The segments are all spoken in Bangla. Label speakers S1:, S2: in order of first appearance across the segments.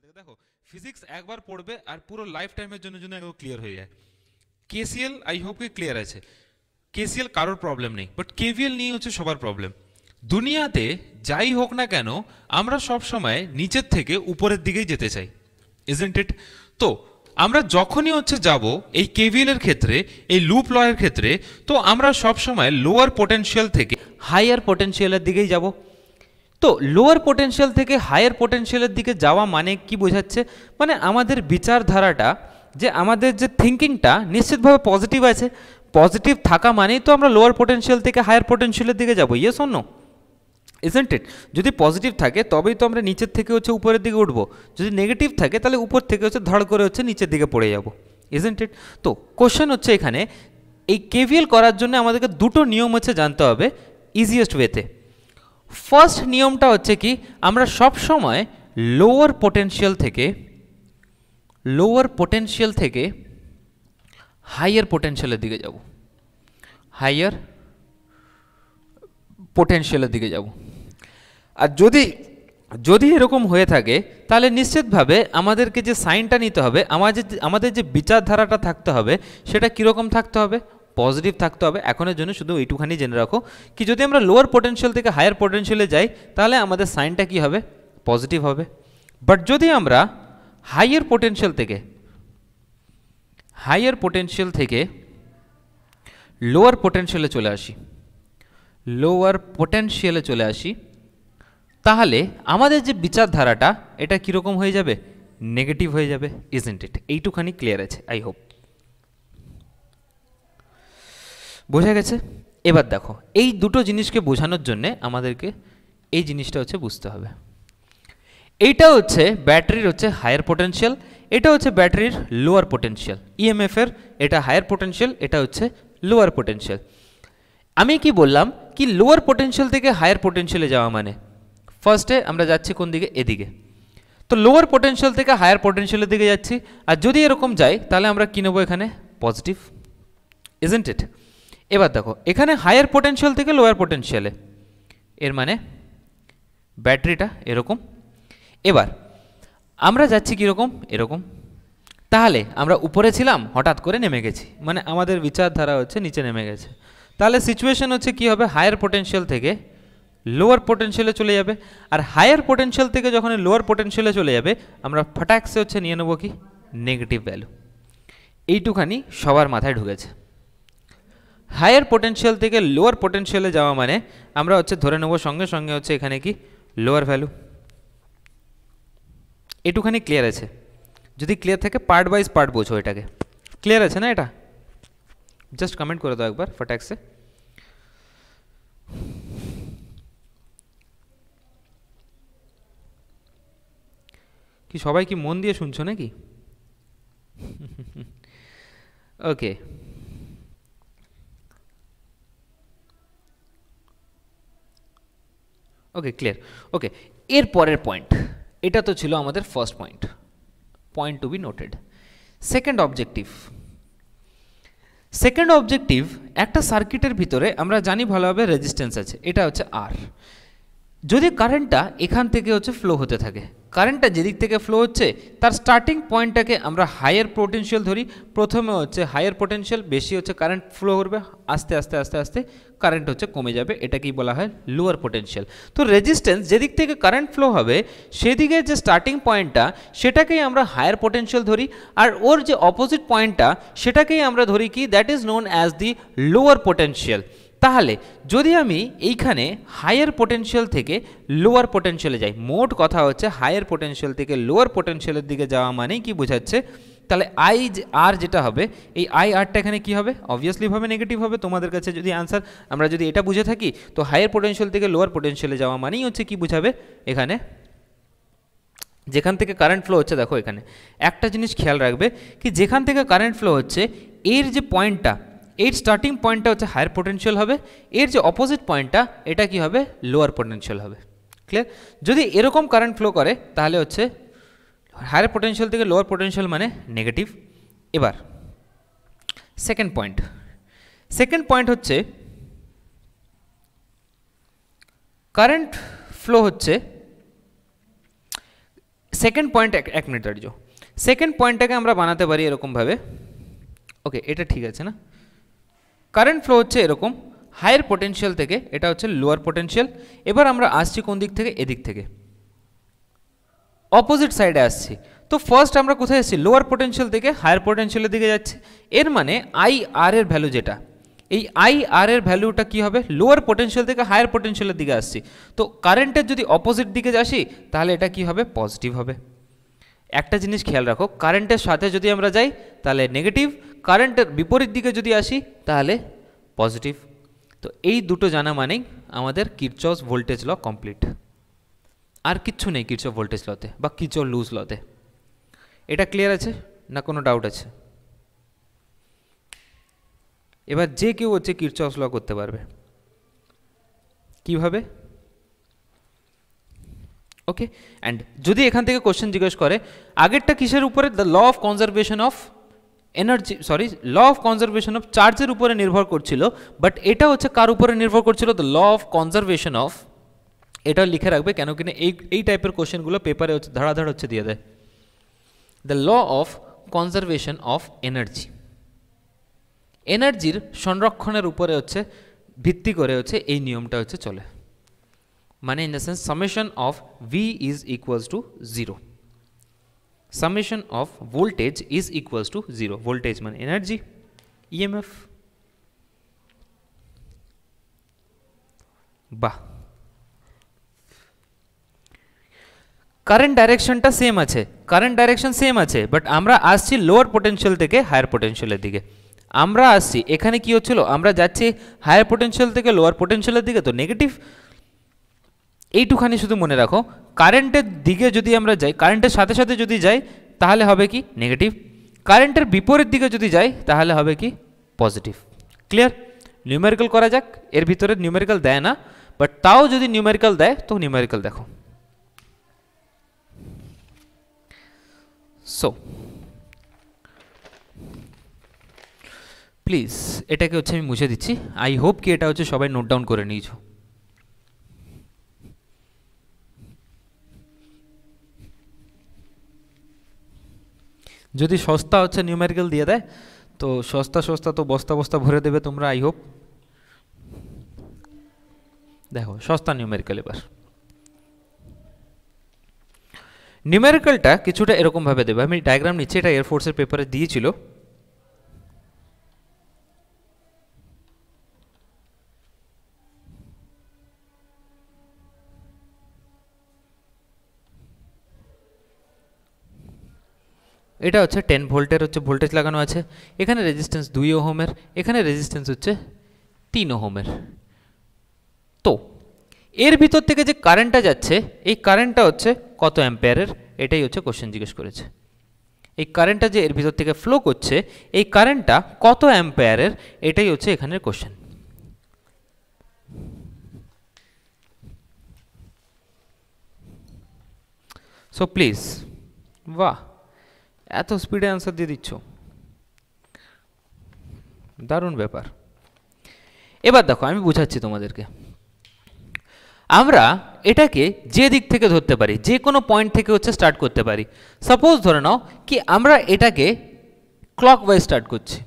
S1: সাল থেকে দেখো ফিজিক্স একবার পড়বে আর পুরো লাইফ টাইমের জন্য জন্য একবার ক্লিয়ার হয়ে যায় কেসিএল আই হোপ কি ক্লিয়ার আছে কেসিএল কারোর প্রবলেম নেই বাট কেভিএল নিয়ে হচ্ছে সবার প্রবলেম দুনিয়াতে যাই হোক না কেন আমরা সব সময় নিচের থেকে উপরের দিকেই যেতে চাই ইজেন্ট ইট তো আমরা যখনই হচ্ছে যাব এই কেভিএলের ক্ষেত্রে এই লুপ লয়ের ক্ষেত্রে তো আমরা সব সময় লোয়ার পোটেনশিয়াল থেকে হায়ার পোটেনশিয়ালের দিকেই যাব তো লোয়ার পোটেন্সিয়াল থেকে হায়ার পোটেন্সিয়ালের দিকে যাওয়া মানে কি বোঝাচ্ছে মানে আমাদের বিচারধারাটা যে আমাদের যে থিঙ্কিংটা নিশ্চিতভাবে পজিটিভ আছে পজিটিভ থাকা মানেই তো আমরা লোয়ার পোটেন্সিয়াল থেকে হায়ার পোটেন্সিয়ালের দিকে যাবো ইয়ে শোনো ইজেন্ট ইট যদি পজিটিভ থাকে তবেই তো আমরা নিচের থেকে হচ্ছে উপরের দিকে উঠবো যদি নেগেটিভ থাকে তাহলে উপর থেকে হচ্ছে ধড় করে হচ্ছে নিচের দিকে পড়ে যাবো ইজেন্ট ইট তো কোশ্চেন হচ্ছে এখানে এই কেভিএল করার জন্য আমাদেরকে দুটো নিয়ম হচ্ছে জানতে হবে ইজিয়েস্ট ওয়েতে ফার্স্ট নিয়মটা হচ্ছে কি আমরা সব সময় লোয়ার পোটেনশিয়াল থেকে লোয়ার পোটেনশিয়াল থেকে হাইয়ার পোটেনশিয়ালের দিকে যাব হাইয়ার পোটেনশিয়ালের দিকে যাব আর যদি যদি এরকম হয়ে থাকে তাহলে নিশ্চিতভাবে আমাদেরকে যে সাইনটা নিতে হবে আমাদের আমাদের যে বিচারধারাটা থাকতে হবে সেটা কীরকম থাকতে হবে পজিটিভ থাকতে হবে এখনের জন্য শুধু এইটুখানি জেনে রাখো কি যদি আমরা লোয়ার পোটেনশিয়াল থেকে হায়ার পোটেনশিয়ালে যাই তাহলে আমাদের সাইনটা কি হবে পজিটিভ হবে বাট যদি আমরা হাইয়ার পোটেনশিয়াল থেকে হাইয়ার পোটেনশিয়াল থেকে লোয়ার পোটেনশিয়ালে চলে আসি লোয়ার পোটেনশিয়ালে চলে আসি তাহলে আমাদের যে বিচারধারাটা এটা কীরকম হয়ে যাবে নেগেটিভ হয়ে যাবে ইজেন্ট ইট এইটুখানি ক্লিয়ার আছে আই হোপ বোঝা গেছে এবার দেখো এই দুটো জিনিসকে বোঝানোর জন্যে আমাদেরকে এই জিনিসটা হচ্ছে বুঝতে হবে এইটা হচ্ছে ব্যাটারির হচ্ছে হায়ার পোটেনশিয়াল এটা হচ্ছে ব্যাটারির লোয়ার পোটেনশিয়াল ইএমএফের e এটা হায়ার পোটেনশিয়াল এটা হচ্ছে লোয়ার পোটেনশিয়াল আমি কি বললাম কি লোয়ার পোটেনশিয়াল থেকে হায়ার পোটেনশিয়ালে যাওয়া মানে ফার্স্টে আমরা যাচ্ছি কোন দিকে এদিকে তো লোয়ার পোটেনশিয়াল থেকে হায়ার পোটেনশিয়ালের দিকে যাচ্ছি আর যদি এরকম যাই তাহলে আমরা কী নেবো এখানে পজিটিভ ইজেন্ট ইট এবার দেখো এখানে হায়ার পোটেন্সিয়াল থেকে লোয়ার পোটেন্সিয়ালে এর মানে ব্যাটারিটা এরকম এবার আমরা যাচ্ছি কীরকম এরকম তাহলে আমরা উপরে ছিলাম হঠাৎ করে নেমে গেছি মানে আমাদের বিচারধারা হচ্ছে নিচে নেমে গেছে তাহলে সিচুয়েশন হচ্ছে কি হবে হায়ার পোটেন্সিয়াল থেকে লোয়ার পোটেন্সিয়ালে চলে যাবে আর হায়ার পোটেন্সিয়াল থেকে যখন লোয়ার পোটেন্সিয়ালে চলে যাবে আমরা ফটাক্সে হচ্ছে নিয়ে নেবো কি নেগেটিভ ভ্যালু এইটুখানি সবার মাথায় ঢুকেছে হায়ার পোটেনশিয়াল থেকে লোয়ার পোটেনশিয়ালে যাওয়া মানে আমরা হচ্ছে ধরে নেব সঙ্গে সঙ্গে হচ্ছে এখানে কি লোয়ার ভ্যালু এটুখানি ক্লিয়ার আছে যদি ক্লিয়ার থাকে পার্ট ওয়াইজ পার্ট বোঝো এটাকে ক্লিয়ার আছে না এটা জাস্ট কমেন্ট করে দাও একবার ফটাক্সে কি সবাই কি মন দিয়ে শুনছো নাকি ওকে ওকে ক্লিয়ার ওকে এর পরের পয়েন্ট এটা তো ছিল আমাদের first point point to be noted second objective second objective একটা সার্কিটের ভিতরে আমরা জানি ভালোভাবে রেজিস্ট্যান্স আছে এটা হচ্ছে আর যদি কারেন্টটা এখান থেকে হচ্ছে ফ্লো হতে থাকে কারেন্টটা যেদিক থেকে ফ্লো হচ্ছে তার স্টার্টিং পয়েন্টটাকে আমরা হায়ার পোটেন্সিয়াল ধরি প্রথমে হচ্ছে হায়ার পোটেন্সিয়াল বেশি হচ্ছে কারেন্ট ফ্লো করবে আস্তে আস্তে আস্তে আস্তে কারেন্ট হচ্ছে কমে যাবে এটাকেই বলা হয় লোয়ার পোটেন্সিয়াল তো রেজিস্ট্যান্স যেদিক থেকে কারেন্ট ফ্লো হবে সেদিকে যে স্টার্টিং পয়েন্টটা সেটাকেই আমরা হায়ার পোটেন্সিয়াল ধরি আর ওর যে অপোজিট পয়েন্টটা সেটাকেই আমরা ধরি কি that is known as the lower potential তাহলে যদি আমি এইখানে হায়ার পোটেন্সিয়াল থেকে লোয়ার পোটেন্সিয়ালে যাই মোট কথা হচ্ছে হায়ার পোটেন্সিয়াল থেকে লোয়ার পোটেন্সিয়ালের দিকে যাওয়া মানেই কি বোঝাচ্ছে তাহলে আই আর যেটা হবে এই আই আরটা এখানে কি হবে অবভিয়াসলি ভাবে নেগেটিভ হবে তোমাদের কাছে যদি আনসার আমরা যদি এটা বুঝে থাকি তো হায়ার পোটেন্সিয়াল থেকে লোয়ার পোটেন্সিয়ালে যাওয়া মানেই হচ্ছে কি বুঝাবে এখানে যেখান থেকে কারেন্ট ফ্লো হচ্ছে দেখো এখানে একটা জিনিস খেয়াল রাখবে কি যেখান থেকে কারেন্ট ফ্লো হচ্ছে এর যে পয়েন্টটা এর স্টার্টিং পয়েন্টটা হচ্ছে হায়ার পোটেনশিয়াল হবে এর যে অপোজিট পয়েন্টটা এটা কি হবে লোয়ার পোটেনশিয়াল হবে ক্লিয়ার যদি এরকম কারেন্ট ফ্লো করে তাহলে হচ্ছে হায়ার পোটেনশিয়াল থেকে লোয়ার পোটেনশিয়াল মানে নেগেটিভ এবার সেকেন্ড পয়েন্ট সেকেন্ড পয়েন্ট হচ্ছে কারেন্ট ফ্লো হচ্ছে সেকেন্ড পয়েন্ট এক মিনিট দাঁড়িয়ে সেকেন্ড পয়েন্টটাকে আমরা বানাতে পারি এরকমভাবে ওকে এটা ঠিক আছে না কারেন্ট ফ্লো হচ্ছে এরকম হায়ার পোটেন্সিয়াল থেকে এটা হচ্ছে লোয়ার পোটেন্সিয়াল এবার আমরা আসছি কোন দিক থেকে এদিক থেকে অপোজিট সাইডে আসছি তো ফার্স্ট আমরা কোথায় আসছি লোয়ার পোটেন্সিয়াল থেকে হায়ার পোটেন্সিয়ালের দিকে যাচ্ছে এর মানে আই আর এর ভ্যালু যেটা এই আই আর এর ভ্যালুটা কি হবে লোয়ার পোটেন্সিয়াল থেকে হায়ার পোটেন্সিয়ালের দিকে আসছি তো কারেন্টের যদি অপোজিট দিকে আসি তাহলে এটা কি হবে পজিটিভ হবে একটা জিনিস খেয়াল রাখো কারেন্টের সাথে যদি আমরা যাই তাহলে নেগেটিভ কারেন্টের বিপরীত দিকে যদি আসি তাহলে পজিটিভ তো এই দুটো জানা মানেই আমাদের কিরচস ভোল্টেজ ল কমপ্লিট আর কিচ্ছু নেই কিরচস ভোল্টেজ লতে বা কিরচস লুজ লতে এটা ক্লিয়ার আছে না কোনো ডাউট আছে এবার যে কেউ হচ্ছে কিরচস ল করতে পারবে কিভাবে ওকে অ্যান্ড যদি এখান থেকে কোশ্চেন জিজ্ঞেস করে আগেরটা কিসের উপরে the law of conservation of energy sorry law of conservation of চার্জের উপরে নির্ভর করছিল বাট এটা হচ্ছে কার উপরে নির্ভর করছিল the law of conservation of এটা লিখে রাখবে কেন কিনা এই এই টাইপের কোশ্চেনগুলো পেপারে হচ্ছে ধারাধার হচ্ছে দিয়ে দেয় the law of conservation of energy এনার্জির সংরক্ষণের উপরে হচ্ছে ভিত্তি করে হচ্ছে এই নিয়মটা হচ্ছে চলে মানে in the sense summation of V is equals to zero summation of voltage is equals to 0 voltage মানে energy EMF বাহ কারেন্ট ডাইরেকশনটা সেম আছে কারেন্ট ডাইরেকশন সেম আছে বাট আমরা আসছি লোয়ার পোটেনশিয়াল থেকে হায়ার পোটেনশিয়ালের দিকে আমরা আসছি এখানে কি হচ্ছিল আমরা যাচ্ছি হায়ার পোটেনশিয়াল থেকে লোয়ার পোটেনশিয়ালের দিকে তো নেগেটিভ এইটুখানি শুধু মনে রাখো কারেন্টের দিকে যদি আমরা যাই কারেন্টের সাথে সাথে যদি যাই তাহলে হবে কি নেগেটিভ কারেন্টের বিপরীত দিকে যদি যাই তাহলে হবে কি পজিটিভ ক্লিয়ার নিউমেরিক্যাল করা যাক এর ভিতরে নিউমেরিক্যাল দেয় না বাট তাও যদি নিউমেরিক্যাল দেয় তো নিউমেরিক্যাল দেখো সো প্লিজ এটাকে হচ্ছে আমি মুছে দিচ্ছি আই হোপ কি এটা হচ্ছে সবাই নোট ডাউন করে নিয়েছো যদি সস্তা হচ্ছে নিউমেরিক্যাল দিয়ে দেয় তো সস্তা সস্তা তো বস্তা বস্তা ভরে দেবে তোমরা আই হোপ দেখো সস্তা নিউমেরিক্যাল এবার নিউমেরিক্যালটা কিছুটা এরকমভাবে দেবে আমি ডায়াগ্রাম নিচ্ছি এটা এয়ারফোর্সের পেপারে দিয়েছিল এটা হচ্ছে টেন ভোল্টের হচ্ছে ভোল্টেজ লাগানো আছে এখানে রেজিস্ট্যান্স দুই ওহোমের এখানে রেজিস্ট্যান্স হচ্ছে তিন ওহোমের তো এর ভিতর থেকে যে কারেন্টটা যাচ্ছে এই কারেন্টটা হচ্ছে কত অ্যাম্পেয়ারের এটাই হচ্ছে কোশ্চেন জিজ্ঞেস করেছে এই কারেন্টটা যে এর ভিতর থেকে ফ্লো করছে এই কারেন্টটা কত অ্যাম্পেয়ারের এটাই হচ্ছে এখানের কোশ্চেন সো প্লিজ বাহ এত স্পিডে অ্যান্সার দিয়ে দিচ্ছ দারুণ ব্যাপার এবার দেখো আমি বুঝাচ্ছি তোমাদেরকে আমরা এটাকে যে দিক থেকে ধরতে পারি যে কোনো পয়েন্ট থেকে হচ্ছে স্টার্ট করতে পারি সাপোজ ধরে নাও কি আমরা এটাকে ক্লক ওয়াইজ স্টার্ট করছি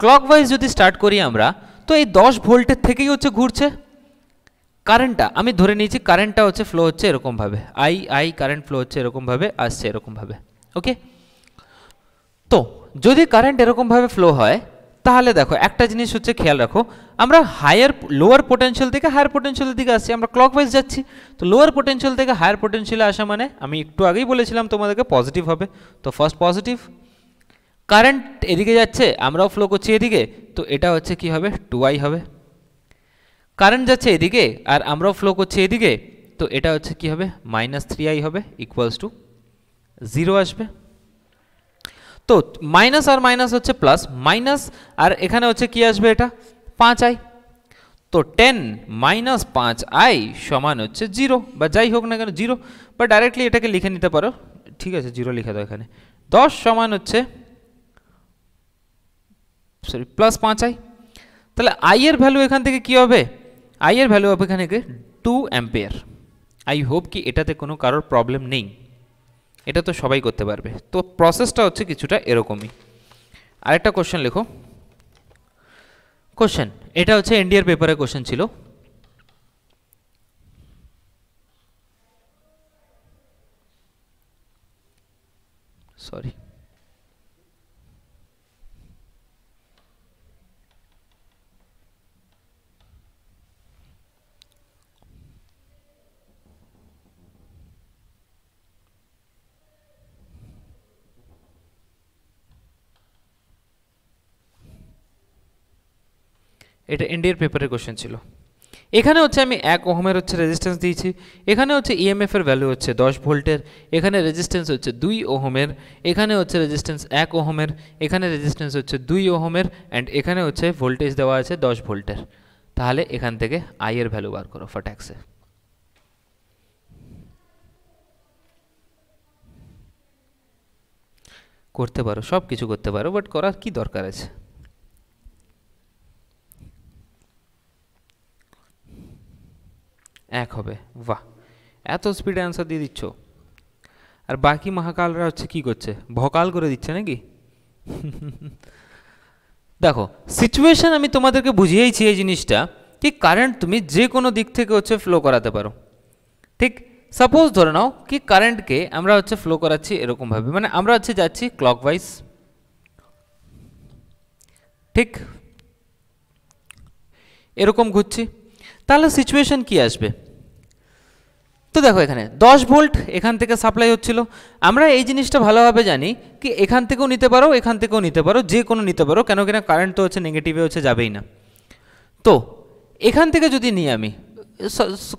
S1: ক্লক ওয়াইজ যদি স্টার্ট করি আমরা তো এই দশ ভোল্টের থেকেই হচ্ছে ঘুরছে কারেন্টটা আমি ধরে নিয়েছি কারেন্টটা হচ্ছে ফ্লো হচ্ছে এরকমভাবে আই আই কারেন্ট ফ্লো হচ্ছে এরকমভাবে আসছে এরকমভাবে ওকে তো যদি কারেন্ট এরকমভাবে ফ্লো হয় তাহলে দেখো একটা জিনিস হচ্ছে খেয়াল রাখো আমরা হায়ার লোয়ার পোটেনশিয়াল থেকে হায়ার পোটেনশিয়ালের দিকে আসছি আমরা ক্লকওয়াইজ যাচ্ছি তো লোয়ার পোটেনশিয়াল থেকে হায়ার পোটেনশিয়ালে আসা মানে আমি একটু আগেই বলেছিলাম তোমাদেরকে পজিটিভ হবে তো ফার্স্ট পজিটিভ কারেন্ট এদিকে যাচ্ছে আমরাও ফ্লো করছি এদিকে তো এটা হচ্ছে কি হবে টু আই হবে কারেন্ট যাচ্ছে এদিকে আর আমরাও ফ্লো করছি এদিকে তো এটা হচ্ছে কি হবে মাইনাস থ্রি আই হবে ইকুয়ালস টু জিরো আসবে তো মাইনাস আর মাইনাস হচ্ছে প্লাস মাইনাস আর এখানে হচ্ছে কি আসবে এটা পাঁচ আই তো টেন মাইনাস পাঁচ আই সমান হচ্ছে জিরো বা যাই হোক না কেন জিরো বা ডাইরেক্টলি এটাকে লিখে নিতে পারো ঠিক আছে জিরো লিখে দাও এখানে দশ সমান হচ্ছে সরি প্লাস পাঁচ আই তাহলে আইয়ের ভ্যালু এখান থেকে কি হবে আইয়ের ভ্যালু হবে এখানে টু অ্যাম্পেয়ার আই হোপ কি এটাতে কোনো কারোর প্রবলেম নেই এটা তো সবাই করতে পারবে তো প্রসেসটা হচ্ছে কিছুটা এরকমই আরেকটা কোশ্চেন লেখো কোশ্চেন এটা হচ্ছে এনডিআর পেপারে কোশ্চেন ছিল সরি এটা এনডিএর পেপারের কোশ্চেন ছিল এখানে হচ্ছে আমি এক ওহমের হচ্ছে রেজিস্ট্যান্স দিয়েছি এখানে হচ্ছে ইএমএফের e ভ্যালু হচ্ছে দশ ভোল্টের এখানে রেজিস্ট্যান্স হচ্ছে দুই ওহমের এখানে হচ্ছে রেজিস্ট্যান্স এক ওহমের এখানে রেজিস্ট্যান্স হচ্ছে দুই ওহমের অ্যান্ড এখানে হচ্ছে ভোল্টেজ দেওয়া আছে দশ ভোল্টের তাহলে এখান থেকে আইয়ের ভ্যালু বার করো ট্যাক্সে করতে পারো সব কিছু করতে পারো বাট করার কি দরকার আছে এক হবে বাহ এত স্পিডে অ্যান্সার দিয়ে দিচ্ছ আর বাকি মহাকালরা হচ্ছে কি করছে ভকাল করে দিচ্ছে নাকি দেখো সিচুয়েশান আমি তোমাদেরকে বুঝিয়েইছি এই জিনিসটা কি কারেন্ট তুমি যে কোনো দিক থেকে হচ্ছে ফ্লো করাতে পারো ঠিক সাপোজ ধরে নাও কি কারেন্টকে আমরা হচ্ছে ফ্লো করাচ্ছি এরকমভাবে মানে আমরা হচ্ছে যাচ্ছি ক্লকওয়াইজ ঠিক এরকম ঘুরছি তাহলে সিচুয়েশন কি আসবে তো দেখো এখানে 10 ভোল্ট এখান থেকে সাপ্লাই হচ্ছিল আমরা এই জিনিসটা ভালোভাবে জানি কি এখান থেকেও নিতে পারো এখান থেকেও নিতে পারো যে কোনো নিতে পারো কেন কেন কারেন্ট তো হচ্ছে নেগেটিভে হচ্ছে যাবেই না তো এখান থেকে যদি নিই আমি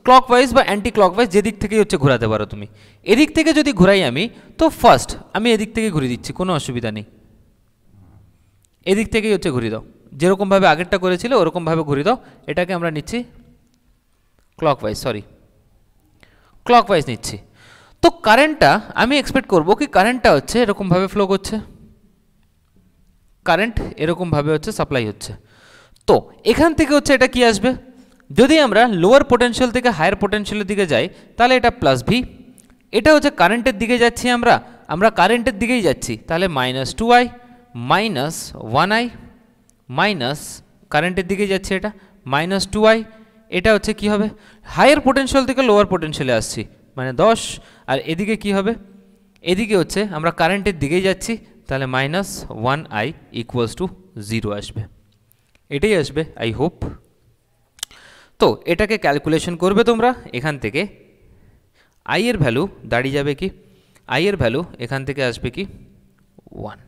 S1: ক্লকওয়াইজ বা অ্যান্টি ক্লকওয়াইজ যেদিক থেকেই হচ্ছে ঘোরাতে পারো তুমি এদিক থেকে যদি ঘুরাই আমি তো ফার্স্ট আমি এদিক থেকে ঘুরিয়ে দিচ্ছি কোনো অসুবিধা নেই এদিক থেকেই হচ্ছে ঘুরিয়ে দাও যেরকমভাবে আগেরটা করেছিল ওরকমভাবে ঘুরিয়ে দাও এটাকে আমরা নিচ্ছি ক্লকওয়াইজ সরি ক্লকওয়াইজ নিচ্ছি তো কারেন্টটা আমি এক্সপেক্ট করব কি কারেন্টটা হচ্ছে এরকমভাবে ফ্লো করছে কারেন্ট এরকমভাবে হচ্ছে সাপ্লাই হচ্ছে তো এখান থেকে হচ্ছে এটা কি আসবে যদি আমরা লোয়ার পোটেন্সিয়াল থেকে হায়ার পোটেন্সিয়ালের দিকে যাই তাহলে এটা প্লাস ভি এটা হচ্ছে কারেন্টের দিকে যাচ্ছি আমরা আমরা কারেন্টের দিকেই যাচ্ছি তাহলে minus two I minus one I minus কারেন্টের দিকেই যাচ্ছে এটা মাইনাস টু আই এটা হচ্ছে কি হবে হায়ার পোটেন্সিয়াল থেকে লোয়ার পোটেন্সিয়ালে আসছি মানে দশ আর এদিকে কি হবে এদিকে হচ্ছে আমরা কারেন্টের দিকেই যাচ্ছি তাহলে minus one I equals to zero আসবে এটাই আসবে আই হোপ তো এটাকে ক্যালকুলেশন করবে তোমরা এখান থেকে আইয়ের ভ্যালু দাঁড়িয়ে যাবে কি আইয়ের ভ্যালু এখান থেকে আসবে কি ওয়ান